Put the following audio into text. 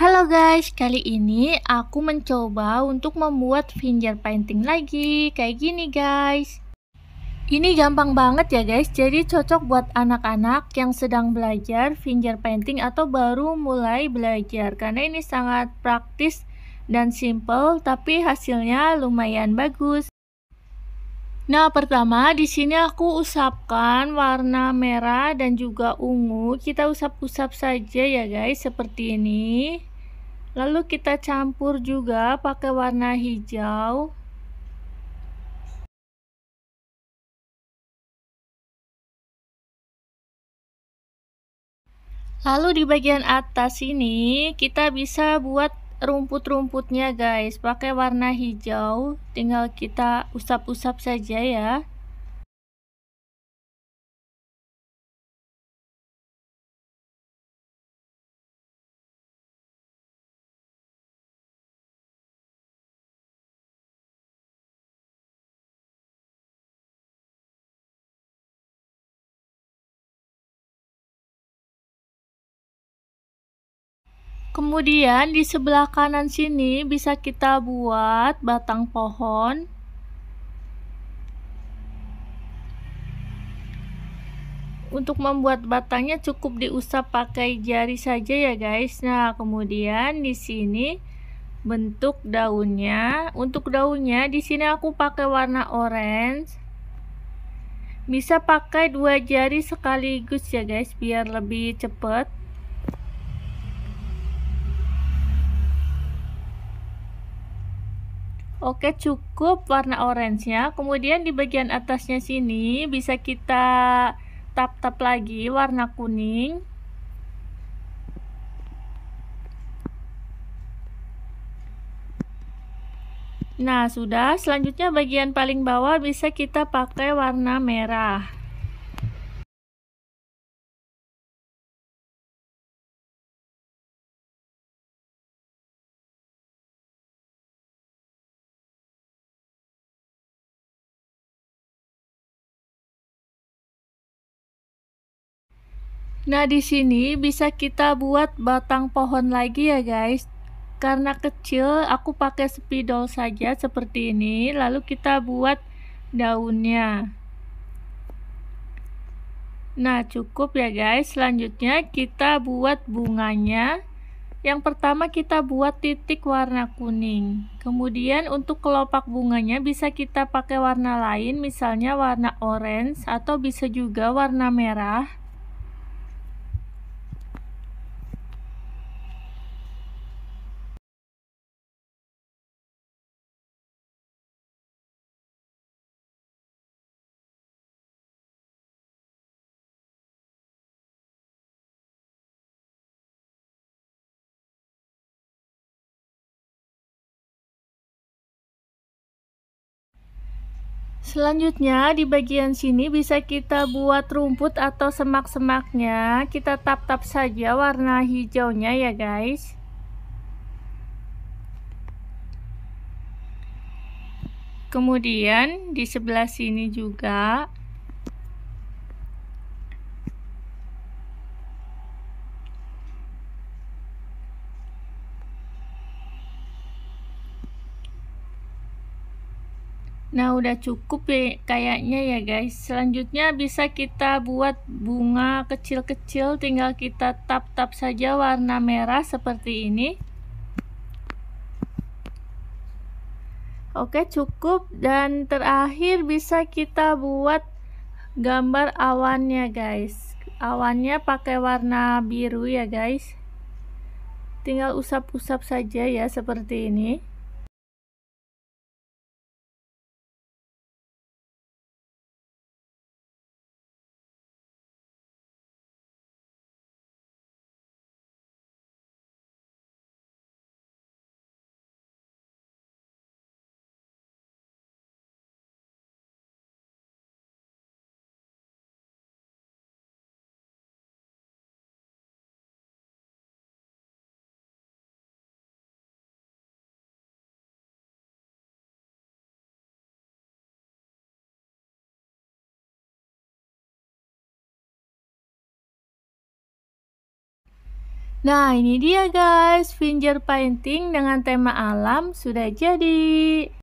Halo guys, kali ini aku mencoba untuk membuat finger painting lagi, kayak gini guys. Ini gampang banget ya guys, jadi cocok buat anak-anak yang sedang belajar finger painting atau baru mulai belajar. Karena ini sangat praktis dan simple, tapi hasilnya lumayan bagus. Nah, pertama di sini aku usapkan warna merah dan juga ungu. Kita usap-usap saja ya, guys, seperti ini. Lalu kita campur juga pakai warna hijau. Lalu di bagian atas ini kita bisa buat rumput-rumputnya guys pakai warna hijau tinggal kita usap-usap saja ya Kemudian di sebelah kanan sini bisa kita buat batang pohon. Untuk membuat batangnya cukup diusap pakai jari saja ya guys. Nah, kemudian di sini bentuk daunnya. Untuk daunnya di sini aku pakai warna orange. Bisa pakai dua jari sekaligus ya guys biar lebih cepat. Oke cukup warna orange-nya kemudian di bagian atasnya sini bisa kita tap-tap lagi warna kuning Nah, sudah. Selanjutnya bagian paling bawah bisa kita pakai warna merah. Nah, di sini bisa kita buat batang pohon lagi ya, guys. Karena kecil, aku pakai spidol saja seperti ini, lalu kita buat daunnya. Nah, cukup ya, guys. Selanjutnya kita buat bunganya. Yang pertama kita buat titik warna kuning. Kemudian untuk kelopak bunganya bisa kita pakai warna lain, misalnya warna orange atau bisa juga warna merah Selanjutnya di bagian sini bisa kita buat rumput atau semak-semaknya. Kita tap-tap saja warna hijaunya ya guys. Kemudian di sebelah sini juga Nah, udah cukup ya kayaknya ya guys. Selanjutnya bisa kita buat bunga kecil-kecil tinggal kita tap-tap saja warna merah seperti ini. Oke, cukup dan terakhir bisa kita buat gambar awannya guys. Awannya pakai warna biru ya guys. Tinggal usap-usap saja ya seperti ini. Nah, ini dia guys, finger painting dengan tema alam sudah jadi.